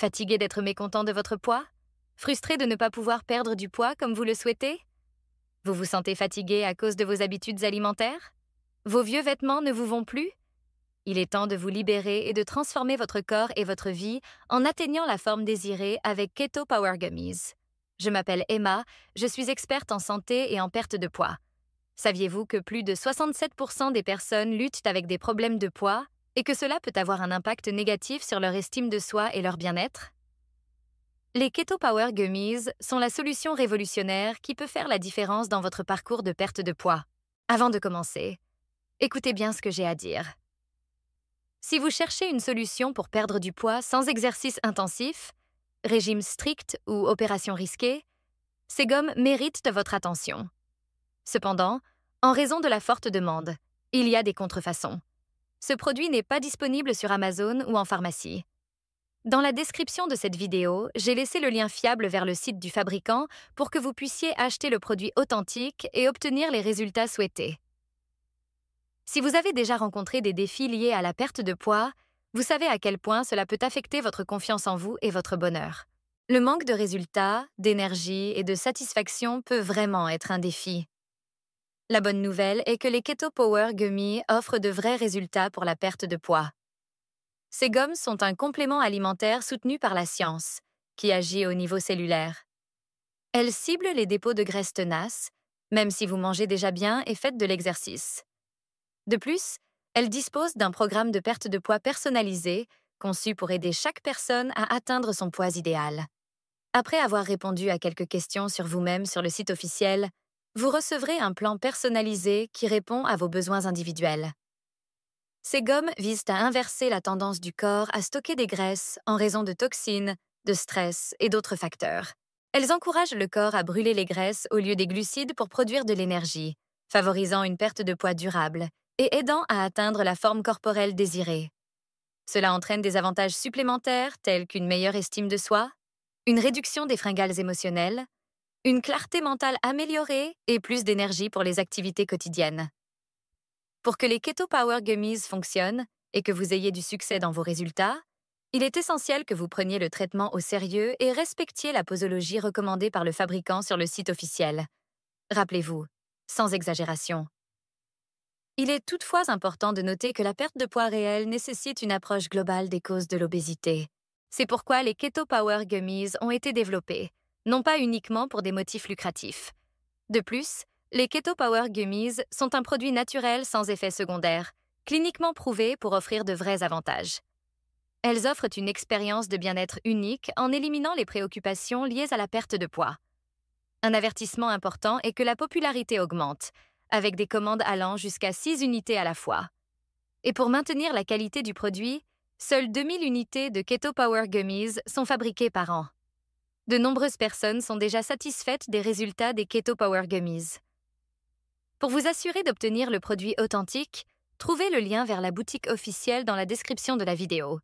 Fatigué d'être mécontent de votre poids Frustré de ne pas pouvoir perdre du poids comme vous le souhaitez Vous vous sentez fatigué à cause de vos habitudes alimentaires Vos vieux vêtements ne vous vont plus Il est temps de vous libérer et de transformer votre corps et votre vie en atteignant la forme désirée avec Keto Power Gummies. Je m'appelle Emma, je suis experte en santé et en perte de poids. Saviez-vous que plus de 67% des personnes luttent avec des problèmes de poids, et que cela peut avoir un impact négatif sur leur estime de soi et leur bien-être Les Keto Power Gummies sont la solution révolutionnaire qui peut faire la différence dans votre parcours de perte de poids. Avant de commencer, écoutez bien ce que j'ai à dire. Si vous cherchez une solution pour perdre du poids sans exercice intensif, régime strict ou opération risquée, ces gommes méritent votre attention. Cependant, en raison de la forte demande, il y a des contrefaçons. Ce produit n'est pas disponible sur Amazon ou en pharmacie. Dans la description de cette vidéo, j'ai laissé le lien fiable vers le site du fabricant pour que vous puissiez acheter le produit authentique et obtenir les résultats souhaités. Si vous avez déjà rencontré des défis liés à la perte de poids, vous savez à quel point cela peut affecter votre confiance en vous et votre bonheur. Le manque de résultats, d'énergie et de satisfaction peut vraiment être un défi. La bonne nouvelle est que les Keto Power Gummy offrent de vrais résultats pour la perte de poids. Ces gommes sont un complément alimentaire soutenu par la science, qui agit au niveau cellulaire. Elles ciblent les dépôts de graisse tenace, même si vous mangez déjà bien et faites de l'exercice. De plus, elles disposent d'un programme de perte de poids personnalisé, conçu pour aider chaque personne à atteindre son poids idéal. Après avoir répondu à quelques questions sur vous-même sur le site officiel, vous recevrez un plan personnalisé qui répond à vos besoins individuels. Ces gommes visent à inverser la tendance du corps à stocker des graisses en raison de toxines, de stress et d'autres facteurs. Elles encouragent le corps à brûler les graisses au lieu des glucides pour produire de l'énergie, favorisant une perte de poids durable et aidant à atteindre la forme corporelle désirée. Cela entraîne des avantages supplémentaires tels qu'une meilleure estime de soi, une réduction des fringales émotionnelles, une clarté mentale améliorée et plus d'énergie pour les activités quotidiennes. Pour que les Keto Power Gummies fonctionnent et que vous ayez du succès dans vos résultats, il est essentiel que vous preniez le traitement au sérieux et respectiez la posologie recommandée par le fabricant sur le site officiel. Rappelez-vous, sans exagération. Il est toutefois important de noter que la perte de poids réelle nécessite une approche globale des causes de l'obésité. C'est pourquoi les Keto Power Gummies ont été développés non pas uniquement pour des motifs lucratifs. De plus, les Keto Power Gummies sont un produit naturel sans effet secondaire, cliniquement prouvé pour offrir de vrais avantages. Elles offrent une expérience de bien-être unique en éliminant les préoccupations liées à la perte de poids. Un avertissement important est que la popularité augmente, avec des commandes allant jusqu'à 6 unités à la fois. Et pour maintenir la qualité du produit, seules 2000 unités de Keto Power Gummies sont fabriquées par an de nombreuses personnes sont déjà satisfaites des résultats des Keto Power Gummies. Pour vous assurer d'obtenir le produit authentique, trouvez le lien vers la boutique officielle dans la description de la vidéo.